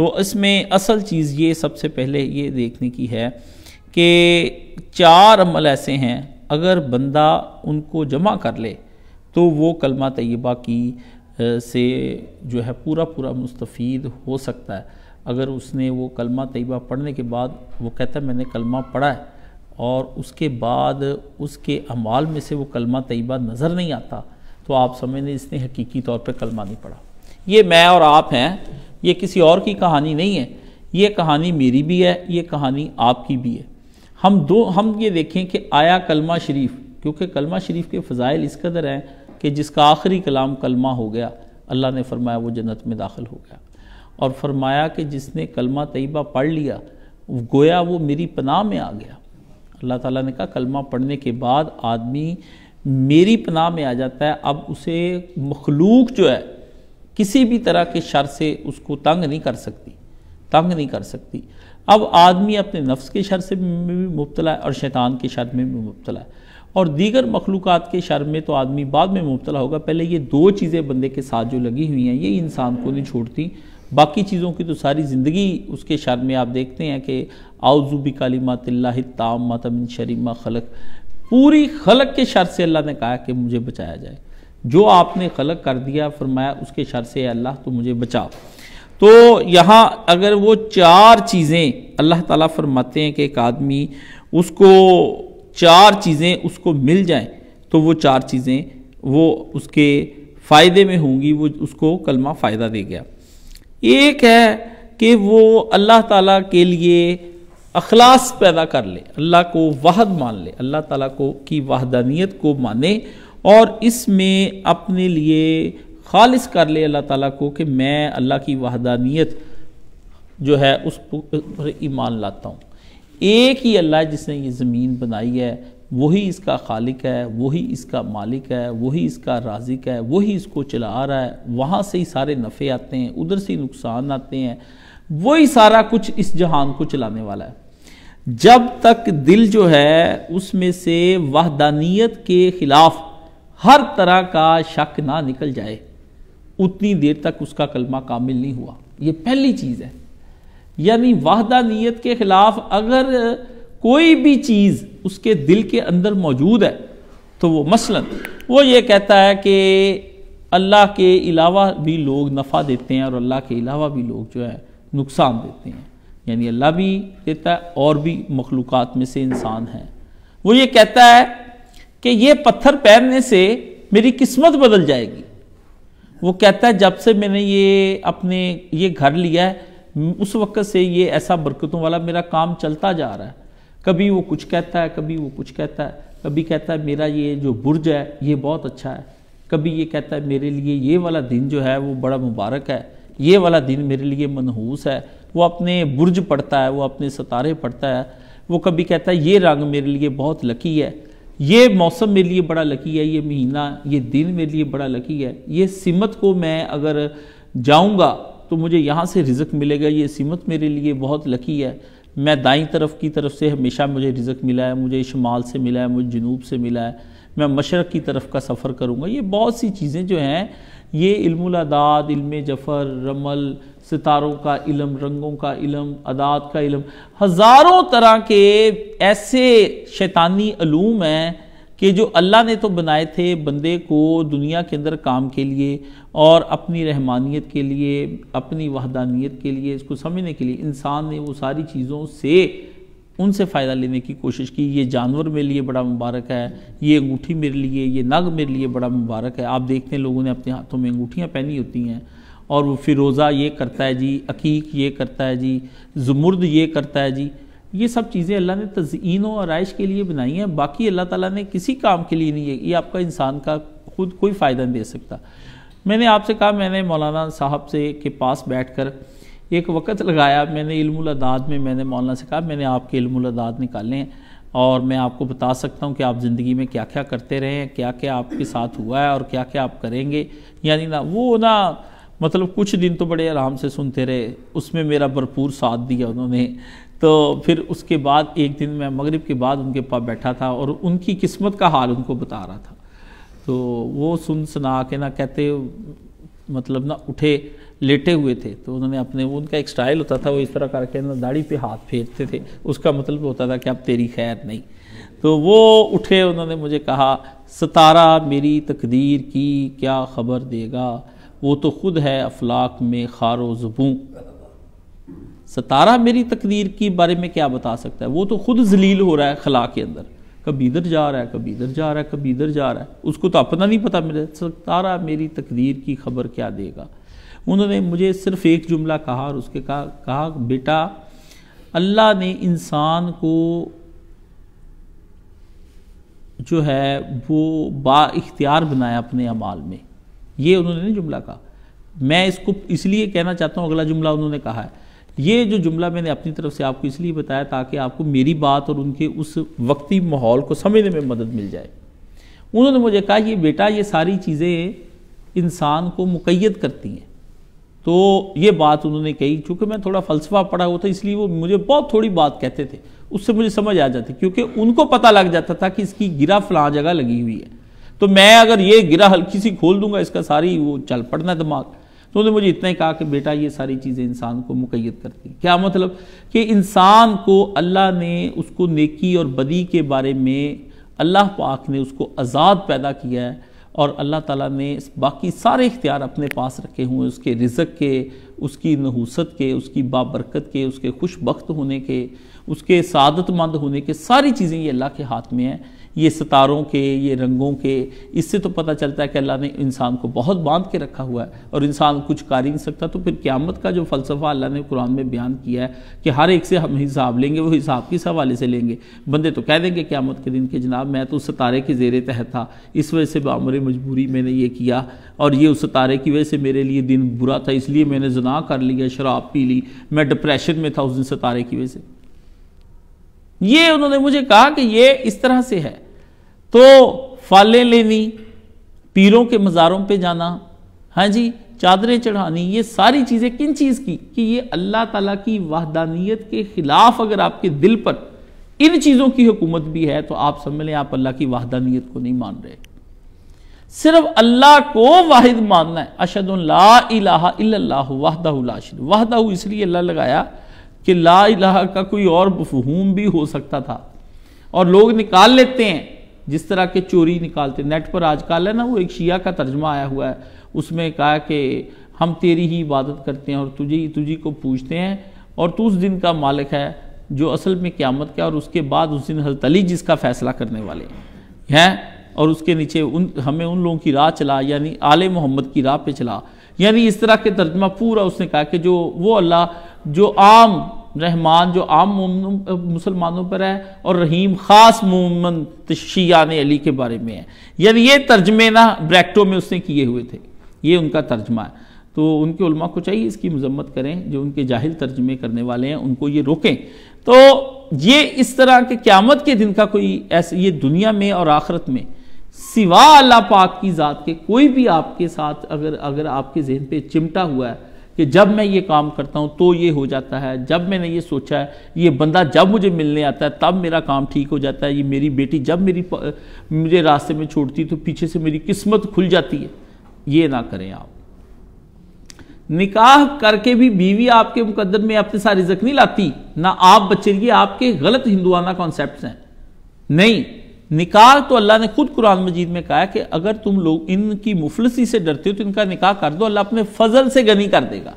तो इसमें असल चीज़ ये सबसे पहले ये देखने की है कि चार अमल ऐसे हैं अगर बंदा उनको जमा कर ले तो वो कलमा तयबा की से जो है पूरा पूरा मुस्तफ़ हो सकता है अगर उसने वो कलमा तयबा पढ़ने के बाद वो कहता है मैंने कलमा पढ़ा है और उसके बाद उसके अमाल में से वो कलमा तयबा नज़र नहीं आता तो आप समझ लें इसने हकीकी तौर पर कलमा नहीं पढ़ा ये मैं और आप हैं ये किसी और की कहानी नहीं है ये कहानी मेरी भी है ये कहानी आपकी भी है हम दो हम ये देखें कि आया कलमा शरीफ क्योंकि कलमा शरीफ के फ़ज़ाइल इस कदर हैं कि जिसका आखिरी कलाम कलमा हो गया अल्लाह ने फरमाया वो जन्नत में दाखिल हो गया और फरमाया कि जिसने कलमा तयबा पढ़ लिया गोया वो मेरी पनाह में आ गया अल्लाह ताला ने कहा कलमा पढ़ने के बाद आदमी मेरी पनाह में आ जाता है अब उसे मखलूक जो है किसी भी तरह के शर से उसको तंग नहीं कर सकती तंग नहीं कर सकती अब आदमी अपने नफ्स के शर से में भी मुबतला है और शैतान के शर में भी मुबतला है और दीगर मखलूक के शर में तो आदमी बाद में मुबतला होगा पहले ये दो चीज़ें बंदे के साथ जो लगी हुई हैं ये इंसान को नहीं छोड़ती बाकी चीज़ों की तो सारी ज़िंदगी उसके शर में आप देखते हैं कि आउजूबी कालिमा तिल्ला ताम मातमिन शरीमा खलक पूरी खलक के शर से अल्लाह ने कहा कि मुझे बचाया जाए जो आपने खलक कर दिया फरमाया उसके शर से अल्लाह तो मुझे बचाओ तो यहाँ अगर वो चार चीज़ें अल्लाह ताला फरमाते हैं कि एक आदमी उसको चार चीज़ें उसको मिल जाएं तो वो चार चीज़ें वो उसके फ़ायदे में होंगी वो उसको कलमा फ़ायदा दे गया एक है कि वो अल्लाह ताला के लिए अखलास पैदा कर ले अल्लाह को वाहद मान ले अल्लाह ताला को की वाहदानियत को माने और इसमें अपने लिए खालिश कर ले अल्लाह ताला को कि मैं अल्लाह की वहदानियत जो है उस पर ईमान लाता हूँ एक ही अल्लाह जिसने ये ज़मीन बनाई है वही इसका खालिक है वही इसका मालिक है वही इसका राजिक है वही इसको चला रहा है वहाँ से ही सारे नफ़े आते हैं उधर से ही नुकसान आते हैं वही सारा कुछ इस जहान को चलाने वाला है जब तक दिल जो है उसमें से वहदानियत के ख़िलाफ़ हर तरह का शक ना निकल जाए उतनी देर तक उसका कलमा कामिल नहीं हुआ ये पहली चीज़ है यानी वाहदा नीयत के ख़िलाफ़ अगर कोई भी चीज़ उसके दिल के अंदर मौजूद है तो वो मसलन वो ये कहता है कि अल्लाह के अलावा भी लोग नफ़ा देते हैं और अल्लाह के अलावा भी लोग जो है नुकसान देते हैं यानी अल्लाह भी देता है और भी मखलूक़ात में से इंसान हैं वो ये कहता है कि ये पत्थर पहनने से मेरी किस्मत बदल जाएगी वो कहता है जब से मैंने ये अपने ये घर लिया है उस वक्त से ये ऐसा बरकतों वाला मेरा काम चलता जा रहा है कभी वो कुछ कहता है कभी वो कुछ कहता है कभी कहता है मेरा ये जो बुर्ज है ये बहुत अच्छा है कभी ये कहता है मेरे लिए ये वाला दिन जो है वो बड़ा मुबारक है ये वाला दिन मेरे लिए मनहूस है वो अपने बुर्ज पढ़ता है वो अपने सितारे पढ़ता है वो कभी कहता है ये रंग मेरे लिए बहुत लकी है ये मौसम मेरे लिए बड़ा लकी है ये महीना ये दिन मेरे लिए बड़ा लकी है ये सिमत को मैं अगर जाऊँगा तो मुझे यहाँ से रिजक मिलेगा ये सिमत मेरे लिए बहुत लकी है मैं दाई तरफ की तरफ से हमेशा मुझे रिजक मिला है मुझे शुमाल से मिला है मुझे जनूब से मिला है मैं मशरक़ की तरफ का सफ़र करूँगा ये बहुत सी चीज़ें जो हैं ये इल्मादाद इल्म जफ़र रमल सितारों का इलम रंगों का इलम अदात का इलम हज़ारों तरह के ऐसे शैतानी अलूम हैं कि जो अल्लाह ने तो बनाए थे बंदे को दुनिया के अंदर काम के लिए और अपनी रहमानियत के लिए अपनी वहदानियत के लिए इसको समझने के लिए इंसान ने वो सारी चीज़ों से उनसे फ़ायदा लेने की कोशिश की ये जानवर मेरे लिए बड़ा मुबारक है ये अंगूठी मेरे लिए ये नग मेरे लिए बड़ा मुबारक है आप देखते हैं लोगों ने अपने हाथों में अंगूठियाँ पहनी होती हैं और वो फिरोज़ा ये करता है जी अकीक ये करता है जी जुमर्द ये करता है जी ये सब चीज़ें अल्लाह ने तज़ीन और आरइश के लिए बनाई हैं बाकी अल्लाह ताला ने किसी काम के लिए नहीं है ये आपका इंसान का खुद कोई फ़ायदा नहीं दे सकता मैंने आपसे कहा मैंने मौलाना साहब से के पास बैठ कर एक वक़्त लगाया मैंने इल्मुलदाद में मैंने मौलाना से कहा मैंने आपके इल्मुलदाद निकाले हैं और मैं आपको बता सकता हूँ कि आप ज़िंदगी में क्या क्या करते रहे हैं क्या क्या आपके साथ हुआ है और क्या क्या आप करेंगे यानी ना वो ना मतलब कुछ दिन तो बड़े आराम से सुनते रहे उसमें मेरा भरपूर साथ दिया उन्होंने तो फिर उसके बाद एक दिन मैं मगरिब के बाद उनके पास बैठा था और उनकी किस्मत का हाल उनको बता रहा था तो वो सुन सुना के ना कहते मतलब ना उठे लेटे हुए थे तो उन्होंने अपने उनका एक स्टाइल होता था वो इस तरह करके अंदर दाढ़ी पे हाथ फेरते थे उसका मतलब होता था कि अब तेरी खैर नहीं तो वो उठे उन्होंने मुझे कहा सतारा मेरी तकदीर की क्या खबर देगा वो तो खुद है अफलाक में खारो जबू सतारा मेरी तकदीर के बारे में क्या बता सकता है वो तो खुद जलील हो रहा है खला के अंदर कभी इधर जा रहा है कभी इधर जा रहा है कभी इधर जा रहा है उसको तो अपना नहीं पता मेरे सतारा मेरी तकदीर की खबर क्या देगा उन्होंने मुझे सिर्फ एक जुमला कहा और उसके कहा कहा बेटा अल्लाह ने इंसान को जो है वो बाख्तियार बनाया अपने अमाल में ये उन्होंने जुमला कहा मैं इसको इसलिए कहना चाहता हूँ अगला जुमला उन्होंने कहा है ये जो जुमला मैंने अपनी तरफ से आपको इसलिए बताया ताकि आपको मेरी बात और उनके उस वक्ती माहौल को समझने में मदद मिल जाए उन्होंने मुझे कहा ये बेटा ये सारी चीज़ें इंसान को मुकैद करती हैं तो ये बात उन्होंने कही क्योंकि मैं थोड़ा फलसफा पढ़ा हुआ था इसलिए वो मुझे बहुत थोड़ी बात कहते थे उससे मुझे समझ आ जाती क्योंकि उनको पता लग जाता था कि इसकी गिरा फलां जगह लगी हुई है तो मैं अगर ये गिरा हल्की सी खोल दूंगा इसका सारी वो चल पड़ना दिमाग तो उन्होंने मुझे इतना ही कहा कि बेटा ये सारी चीज़ें इंसान को मुकैद करती हैं क्या मतलब कि इंसान को अल्लाह ने उसको नेकी और बदी के बारे में अल्लाह पाक ने उसको आज़ाद पैदा किया है और अल्लाह ताला ने बाकी सारे इख्तियार अपने पास रखे हुए उसके रिजक के उसकी नहूसत के उसकी बाबरकत के उसके खुशबक होने के उसके सादतमंद होने के सारी चीज़ें ये अल्लाह के हाथ में हैं ये सितारों के ये रंगों के इससे तो पता चलता है कि अल्लाह ने इंसान को बहुत बांध के रखा हुआ है और इंसान कुछ कर ही नहीं सकता तो फिर क्यामत का जो फ़लसफ़ा अल्लाह ने कुरान में बयान किया है कि हर एक से हम हिसाब लेंगे वो हिसाब किस हवाले से लेंगे बंदे तो कह देंगे क्यामत के दिन के जनाब मैं तो उस सितारे के जेर तहत था इस वजह से बामर मजबूरी मैंने ये किया और ये उस सितारे की वजह से मेरे लिए दिन बुरा था इसलिए मैंने जना कर लिया शराब पी ली मैं डिप्रेशन में था उस दिन सितारे की वजह से ये उन्होंने मुझे कहा कि ये इस तरह से है तो फालें लेनी पीरों के मज़ारों पे जाना हाँ जी चादरें चढ़ानी ये सारी चीज़ें किन चीज़ की कि ये अल्लाह ताला की वाहदानियत के ख़िलाफ़ अगर आपके दिल पर इन चीज़ों की हुकूमत भी है तो आप समझ लें आप अल्लाह की वाहदानियत को नहीं मान रहे सिर्फ अल्लाह को वाहिद मानना है अशद वाहदा वाहदा इसलिए अल्लाह लगाया कि ला इलाह का कोई और मफहूम भी हो सकता था और लोग निकाल लेते हैं जिस तरह के चोरी निकालते नेट पर आजकल है ना वो एक शिया का तर्जमा आया हुआ है उसमें कहा कि हम तेरी ही इबादत करते हैं और तुझे तुझी को पूछते हैं और तू उस दिन का मालिक है जो असल में क्यामत का और उसके बाद उस दिन हलतली जिसका फैसला करने वाले हैं और उसके नीचे उन हमें उन लोगों की राह चला यानी आले मोहम्मद की राह पे चला यानी इस तरह के तर्जमा पूरा उसने कहा कि जो वो अल्लाह जो आम रहमान जो आम मुसलमानों पर है और रहीम ख़ास मोमन शियान अली के बारे में है यानी ये तर्जमे ना ब्रैक्टो में उसने किए हुए थे ये उनका तर्जमा है तो उनके उलमा को चाहिए इसकी मजम्मत करें जो उनके जाहिल तर्जमे करने वाले हैं उनको ये रोकें तो ये इस तरह के क़्यामत के दिन का कोई ऐसे ये दुनिया में और आखरत में सिवा अल्लाह पाक की ज़ात के कोई भी आपके साथ अगर अगर आपके जहन पर चिमटा हुआ है कि जब मैं ये काम करता हूँ तो ये हो जाता है जब मैंने ये सोचा है ये बंदा जब मुझे मिलने आता है तब मेरा काम ठीक हो जाता है ये मेरी बेटी जब मेरी मुझे रास्ते में छोड़ती तो पीछे से मेरी किस्मत खुल जाती है ये ना करें आप निकाह करके भी बीवी आपके मुकदर में अपने सारी रिजक नहीं लाती ना आप बच्चे आपके गलत हिंदुआना कॉन्सेप्ट हैं नहीं निकाह तो अल्लाह ने खुद कुरान मजीद में कहा कि अगर तुम लोग इनकी मुफलसी से डरते हो तो इनका निकाह कर दो अल्लाह अपने फजल से गनी कर देगा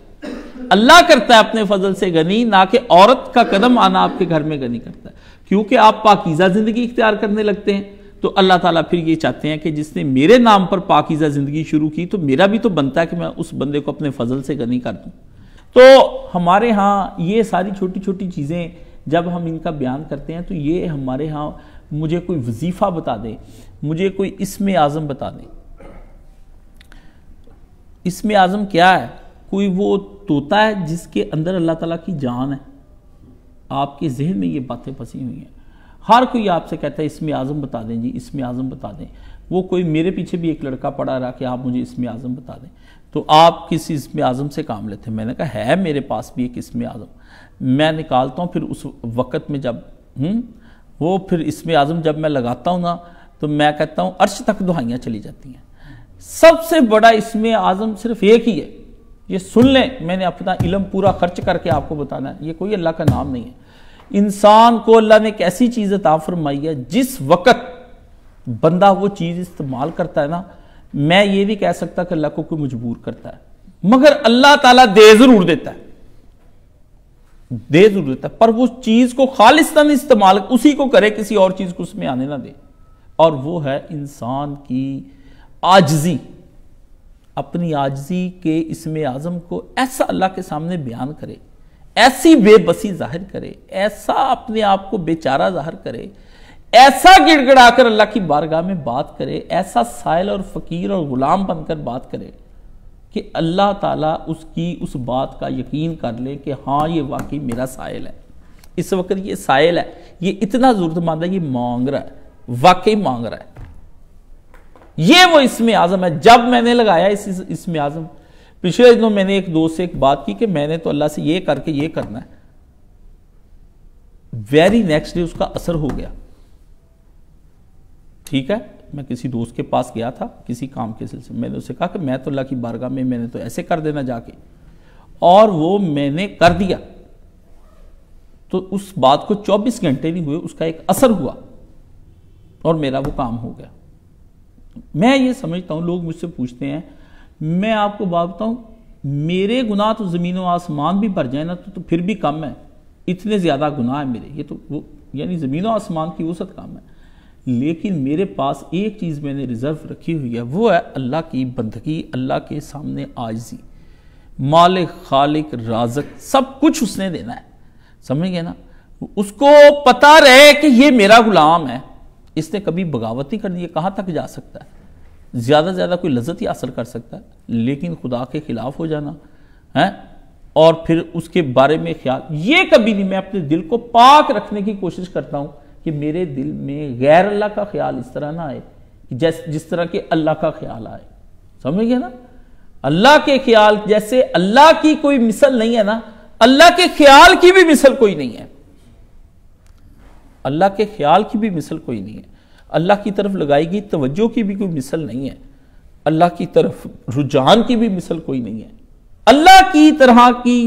अल्लाह करता है अपने फजल से गनी ना कि औरत का कदम आना आपके घर में गनी करता है क्योंकि आप पाकिज़ा ज़िंदगी इख्तियार करने लगते हैं तो अल्लाह ताला फिर ये चाहते हैं कि जिसने मेरे नाम पर पाकिज़ा ज़िंदगी शुरू की तो मेरा भी तो बनता है कि मैं उस बंदे को अपने फजल से गनी कर दूं तो हमारे यहाँ ये सारी छोटी छोटी चीज़ें जब हम इनका बयान करते हैं तो ये हमारे यहाँ मुझे कोई वजीफ़ा बता दें मुझे कोई इसम आज़म बता दें इसम आज़म क्या है कोई वो तोता है जिसके अंदर अल्लाह ताला की जान है आपके जहन में ये बातें फंसी हुई हैं हर कोई आपसे कहता है इसमें आज़म बता दें जी इसमें आज़म बता दें वो कोई मेरे पीछे भी एक लड़का पड़ा रहा कि आप मुझे इसमें आज़म बता दें तो आप किस इसमें आज़म से काम लेते हैं मैंने कहा है मेरे पास भी एक इसमें आज़म मैं निकालता हूँ फिर उस वक़्त में जब हूँ हम्म, वो फिर इसमें आज़म जब मैं लगाता हूँ ना तो मैं कहता हूँ अर्श तक दुहाइयाँ चली जाती हैं सबसे बड़ा इसमें आज़म सिर्फ एक ही है ये सुन लें मैंने अपना इलम पूरा खर्च करके आपको बताना है ये कोई अल्लाह का नाम नहीं है इंसान को अल्लाह ने एक ऐसी चीज़ अता फरमाई है जिस वक़्त बंदा वो चीज़ इस्तेमाल करता है ना मैं ये भी कह सकता कि अल्लाह को कोई मजबूर करता है मगर अल्लाह ताला दे ज़रूर देता है दे जरूरत है पर उस चीज को खालिस्तान इस्तेमाल उसी को करे किसी और चीज को उसमें आने ना दे और वो है इंसान की आजजी अपनी आजजी के इसमें आजम को ऐसा अल्लाह के सामने बयान करे ऐसी बेबसी जाहिर करे ऐसा अपने आप को बेचारा जाहिर करे ऐसा गिड़गड़ाकर अल्लाह की बारगाह में बात करे ऐसा साइल और फकीर और गुलाम बनकर बात करे कि अल्लाह ताला उसकी उस बात का यकीन कर ले कि हाँ ये वाकई मेरा साइल है इस वक्त ये साइल है ये इतना ज़रूरतमंद है ये मांग रहा है वाकई मांग रहा है ये वो इसमें आज़म है जब मैंने लगाया इस इसमें आज़म पिछले दिनों मैंने एक दोस्त से एक बात की कि मैंने तो अल्लाह से ये करके ये करना है वेरी नेक्स्ट डे उसका असर हो गया ठीक है मैं किसी दोस्त के पास गया था किसी काम के सिलसिले मैंने उससे कहा कि मैं तो अल्लाह की बारगाह में मैंने तो ऐसे कर देना जाके और वो मैंने कर दिया तो उस बात को 24 घंटे नहीं हुए उसका एक असर हुआ और मेरा वो काम हो गया मैं ये समझता हूँ लोग मुझसे पूछते हैं मैं आपको बताता हूँ मेरे गुनाह तो ज़मीन व आसमान भी भर जाए ना तो, तो फिर भी कम है इतने ज़्यादा गुनाह है मेरे ये तो वो यानी ज़मीन व आसमान की वसत कम है लेकिन मेरे पास एक चीज़ मैंने रिज़र्व रखी हुई है वो है अल्लाह की बंदगी अल्लाह के सामने आजी मालिक खालिक राजक सब कुछ उसने देना है समझ गए ना उसको पता रहे कि ये मेरा गुलाम है इसने कभी बगावत नहीं करनी है कहाँ तक जा सकता है ज़्यादा से ज़्यादा कोई लज्जत ही हासिल कर सकता है लेकिन खुदा के खिलाफ हो जाना है और फिर उसके बारे में ख्याल ये कभी नहीं मैं अपने दिल को पाक रखने की कोशिश करता हूँ कि मेरे दिल में गैर अल्लाह का ख्याल इस तरह ना आए कि जैस जिस तरह के अल्लाह का ख्याल आए समझ गए ना अल्लाह के ख्याल जैसे अल्लाह की कोई मिसल नहीं है ना अल्लाह के ख्याल की भी मिसल कोई नहीं है अल्लाह के ख्याल की भी मिसल कोई नहीं है अल्लाह की तरफ लगाई गई तवज्जो की भी कोई मिसल नहीं है अल्लाह की तरफ रुझान की भी मिसल कोई नहीं है अल्लाह की तरह की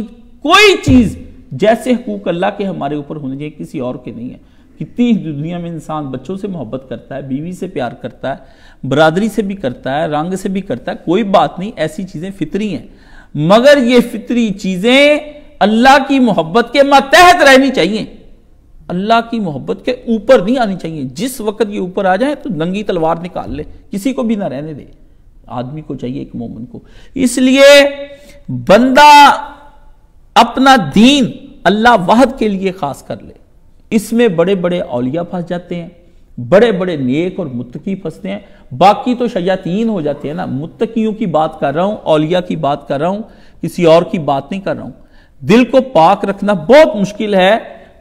कोई चीज जैसे हकूक अल्लाह के हमारे ऊपर होने चाहिए किसी और के नहीं है कितनी दुनिया में इंसान बच्चों से मोहब्बत करता है बीवी से प्यार करता है बरादरी से भी करता है रंग से भी करता है कोई बात नहीं ऐसी चीज़ें फितरी हैं मगर ये फितरी चीज़ें अल्लाह की मोहब्बत के मातहत रहनी चाहिए अल्लाह की मोहब्बत के ऊपर नहीं आनी चाहिए जिस वक्त ये ऊपर आ जाए तो नंगी तलवार निकाल ले किसी को भी ना रहने दे आदमी को चाहिए एक मोमन को इसलिए बंदा अपना दीन अल्लाह वाहद के लिए खास कर ले इसमें बड़े बड़े औलिया फंस जाते हैं बड़े बड़े नेक और मुत्तकी फंसते हैं बाकी तो शयातीन हो जाते हैं ना मुत्तकियों की बात कर रहा हूं औलिया की बात कर रहा हूं किसी और की बात नहीं कर रहा हूं दिल को पाक रखना बहुत मुश्किल है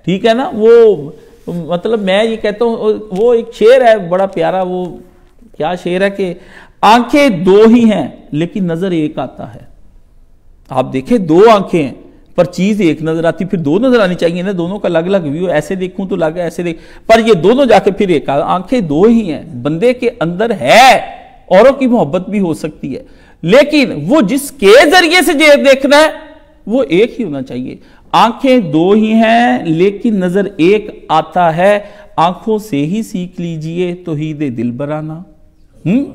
ठीक है ना वो मतलब मैं ये कहता हूं वो एक शेर है बड़ा प्यारा वो क्या शेर है कि आंखें दो ही हैं लेकिन नजर एक आता है आप देखें दो आंखें हैं पर चीज एक नजर आती फिर दो नजर आनी चाहिए ना दोनों का अलग अलग व्यू ऐसे देखूं तो लगा ऐसे देख पर ये दोनों जाके फिर एक आंखें दो ही हैं बंदे के अंदर है औरों की मोहब्बत भी हो सकती है लेकिन वो जिसके जरिए से जे देखना है वो एक ही होना चाहिए आंखें दो ही हैं लेकिन नजर एक आता है आंखों से ही सीख लीजिए तो ही दे दिल बराना हम्म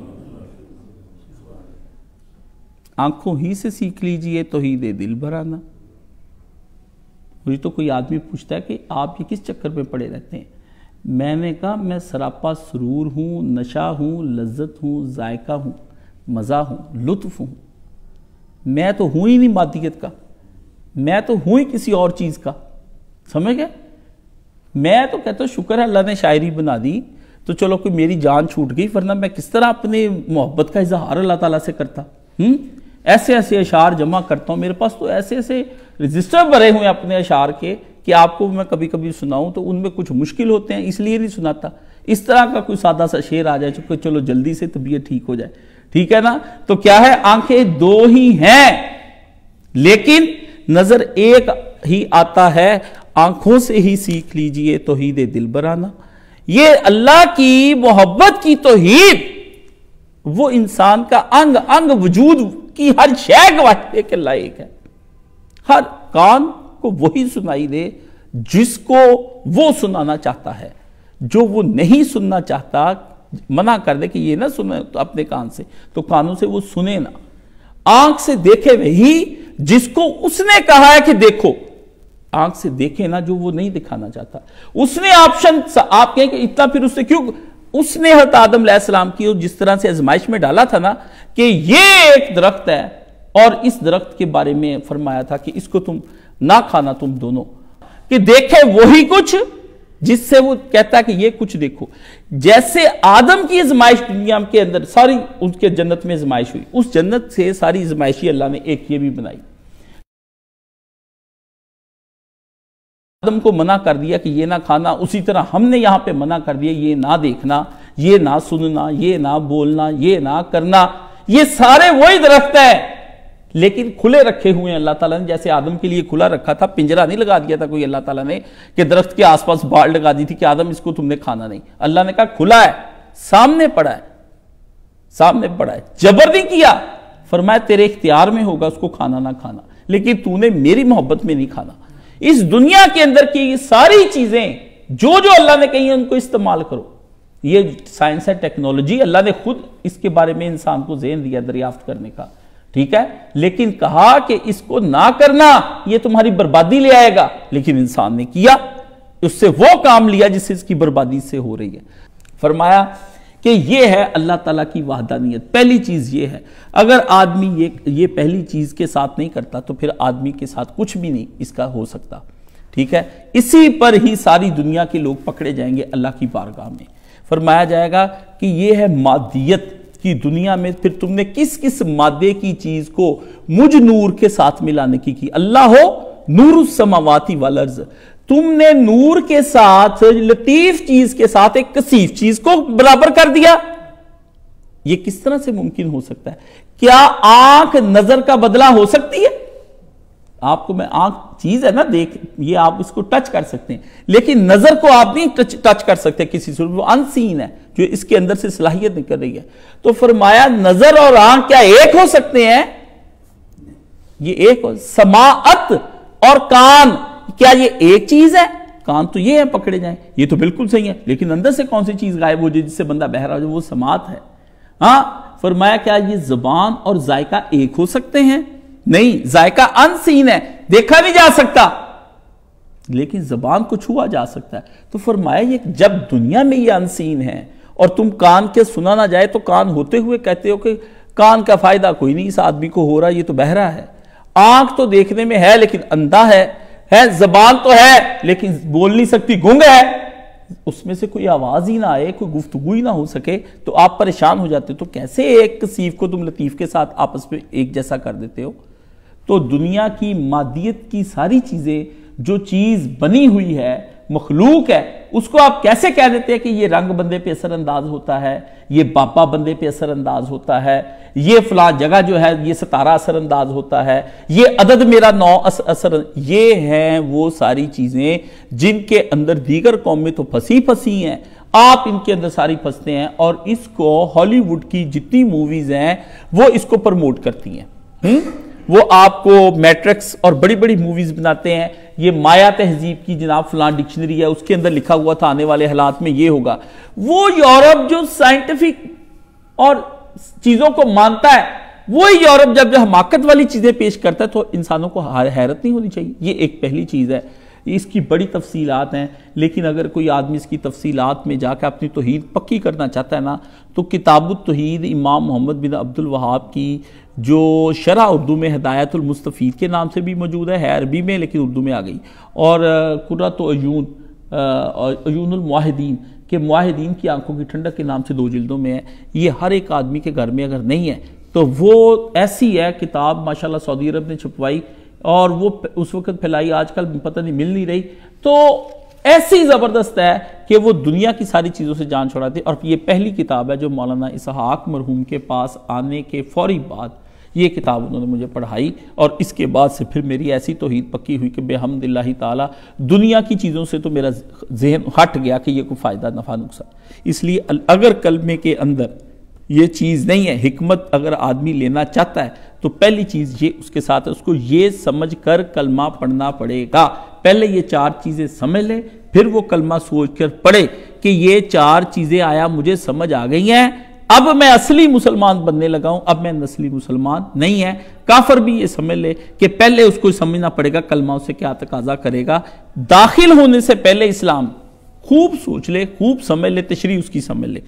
आंखों ही से सीख लीजिए तो ही दे दिल बराना मुझे तो कोई आदमी पूछता है कि आप ये किस चक्कर में पड़े रहते हैं मैंने कहा मैं सरापा सुरूर हूँ नशा हूँ लज्जत हूँ जायका हूँ मज़ा हूँ लुत्फ हूँ मैं तो हूँ ही नहीं मादियत का मैं तो हूँ ही किसी और चीज़ का समझ गए मैं तो कहता हूँ शुक्र है अल्लाह ने शायरी बना दी तो चलो कोई मेरी जान छूट गई वरना मैं किस तरह अपने मोहब्बत का इजहार अल्लाह ताला से करता हुँ? हम्म? ऐसे ऐसे अशार जमा करता हूँ मेरे पास तो ऐसे ऐसे रजिस्टर भरे हुए हैं अपने अशार के कि आपको मैं कभी कभी सुनाऊं तो उनमें कुछ मुश्किल होते हैं इसलिए नहीं सुनाता इस तरह का कोई सादा सा शेर आ जाए चुके चलो जल्दी से तबीयत ठीक हो जाए ठीक है ना तो क्या है आंखें दो ही हैं लेकिन नजर एक ही आता है आंखों से ही सीख लीजिए दे दिल बराना ये अल्लाह की मोहब्बत की तोहीद वो इंसान का अंग अंग वजूद की हर शय गवाही के लायक है हर कान को वही सुनाई दे जिसको वो सुनाना चाहता है जो वो नहीं सुनना चाहता मना कर दे कि ये ना सुने तो अपने कान से तो कानों से वो सुने ना आंख से देखे वही जिसको उसने कहा है कि देखो आंख से देखे ना जो वो नहीं दिखाना चाहता उसने ऑप्शन आप कहें कि इतना फिर उससे क्यों उसने हत आदम सलाम की जिस तरह से आजमाइश में डाला था ना कि ये एक दरख्त है और इस दरख्त के बारे में फरमाया था कि इसको तुम ना खाना तुम दोनों कि देखे वही कुछ जिससे वो कहता है कि ये कुछ देखो जैसे आदम की आजमाइश दुनिया के अंदर सारी उसके जन्नत में आजमाइश हुई उस जन्नत से सारी आजमाइशी अल्लाह ने एक ये भी बनाई आदम को मना कर दिया कि ये ना खाना उसी तरह हमने यहाँ पे मना कर दिया ये ना देखना ये ना सुनना ये ना बोलना ये ना करना ये सारे वही दरख्त है लेकिन खुले रखे हुए हैं अल्लाह ताला ने जैसे आदम के लिए खुला रखा था पिंजरा नहीं लगा दिया था कोई अल्लाह ताला ने कि दरख्त के आसपास बाढ़ लगा दी थी कि आदम इसको तुमने खाना नहीं अल्लाह ने कहा खुला है सामने पड़ा है सामने पड़ा है जबर नहीं किया फरमाया तेरे इख्तियार में होगा उसको खाना ना खाना लेकिन तूने मेरी मोहब्बत में नहीं खाना इस दुनिया के अंदर की सारी चीजें जो जो अल्लाह ने कही है उनको इस्तेमाल करो ये साइंस है टेक्नोलॉजी अल्लाह ने खुद इसके बारे में इंसान को जेन दिया दरियाफ्त करने का ठीक है लेकिन कहा कि इसको ना करना ये तुम्हारी बर्बादी ले आएगा लेकिन इंसान ने किया उससे वो काम लिया जिससे इसकी बर्बादी से हो रही है फरमाया कि ये है अल्लाह ताला की वाहदानियत पहली चीज़ ये है अगर आदमी ये ये पहली चीज़ के साथ नहीं करता तो फिर आदमी के साथ कुछ भी नहीं इसका हो सकता ठीक है इसी पर ही सारी दुनिया के लोग पकड़े जाएंगे अल्लाह की बारगाह में फरमाया जाएगा कि ये है मादियत की दुनिया में फिर तुमने किस किस मादे की चीज को मुझ नूर के साथ मिलाने की की अल्लाह हो नूर समावाती वालर्ज तुमने नूर के साथ लतीफ चीज के साथ एक कसीफ चीज को बराबर कर दिया यह किस तरह से मुमकिन हो सकता है क्या आंख नजर का बदला हो सकती है आपको मैं आंख चीज है ना देख ये आप इसको टच कर सकते हैं लेकिन नजर को आप नहीं टच, टच कर सकते किसी सूरत वो अनसीन है जो इसके अंदर से सलाहियत निकल रही है तो फरमाया नजर और आंख क्या एक हो सकते हैं ये एक समात और कान क्या ये एक चीज है कान तो ये है पकड़े जाए ये तो बिल्कुल सही है लेकिन अंदर से कौन सी चीज गायब हो जाए जिससे बंदा बहरा हो जाए वो समात है हाँ फरमाया क्या ये जबान और जायका एक हो सकते हैं नहीं जायका अनसीन है देखा नहीं जा सकता लेकिन जबान को छुआ जा सकता है तो फरमाया ये जब दुनिया में ये अनसीन है और तुम कान के सुना ना जाए तो कान होते हुए कहते हो कि कान का फायदा कोई नहीं इस आदमी को हो रहा ये तो बहरा है आंख तो देखने में है लेकिन अंधा है है जबान तो है लेकिन बोल नहीं सकती गुंग है उसमें से कोई आवाज ही ना आए कोई गुफ्तगु ही ना हो सके तो आप परेशान हो जाते हो तो कैसे एक सीफ को तुम लतीफ के साथ आपस में एक जैसा कर देते हो तो दुनिया की मादियत की सारी चीजें जो चीज बनी हुई है मखलूक है उसको आप कैसे कह देते हैं कि ये रंग बंदे पे असरअंदाज होता है ये बापा बंदे पे असरअंदाज होता है ये फला जगह जो है ये सतारा असरअंदाज होता है ये अदद मेरा नौ अस, असर ये हैं वो सारी चीज़ें जिनके अंदर दीगर कौमें तो फंसी फंसी हैं आप इनके अंदर सारी फंसते हैं और इसको हॉलीवुड की जितनी मूवीज हैं वो इसको प्रमोट करती हैं हम्म? वो आपको मैट्रिक्स और बड़ी बड़ी मूवीज बनाते हैं ये माया तहजीब की जनाब फलान डिक्शनरी है उसके अंदर लिखा हुआ था आने वाले हालात में ये होगा वो यूरोप जो साइंटिफिक और चीजों को मानता है वो यूरोप जब जो हमाकत वाली चीजें पेश करता है तो इंसानों को हैरत नहीं होनी चाहिए ये एक पहली चीज है इसकी बड़ी तफसीलात हैं लेकिन अगर कोई आदमी इसकी तफसीलात में जाकर अपनी तोहद पक्की करना चाहता है ना तो किताबुत तोहद इमाम मोहम्मद बिन अब्दुल वहाब की जो शरह उर्दू में हदायतुलमस्तफ़ीद के नाम से भी मौजूद है, है अरबी में लेकिन उर्दू में आ गई और कुरत अयून अयूनमाहदीन के माहिदीन की आंखों की ठंडक के नाम से दो जिल्दों में है ये हर एक आदमी के घर में अगर नहीं है तो वो ऐसी है किताब माशाल्लाह सऊदी अरब ने छपवाई और वो उस वक्त फैलाई आजकल पता नहीं मिल नहीं रही तो ऐसी ज़बरदस्त है कि वो दुनिया की सारी चीज़ों से जान छुड़ाती और ये पहली किताब है जो मौलाना इसहाक मरहूम के पास आने के फौरी बाद ये किताब उन्होंने मुझे पढ़ाई और इसके बाद से फिर मेरी ऐसी तोहीद पक्की हुई कि बेहमदिल्ला ताला दुनिया की चीज़ों से तो मेरा जहन हट गया कि ये कोई फ़ायदा नफ़ा नुकसान इसलिए अगर कलमे के अंदर ये चीज़ नहीं है हमत अगर आदमी लेना चाहता है तो पहली चीज़ ये उसके साथ है उसको ये समझ कर कलमा पढ़ना पड़ेगा पहले ये चार चीज़ें समझ ले फिर वो कलमा सोच कर पढ़े कि ये चार चीज़ें आया मुझे समझ आ गई हैं अब मैं असली मुसलमान बनने लगा हूं अब मैं नस्ली मुसलमान नहीं है काफर भी ये समझ ले कि पहले उसको समझना पड़ेगा कलमा उसे क्या तकाजा करेगा दाखिल होने से पहले इस्लाम खूब सोच ले खूब समझ ले तशरी उसकी समझ ले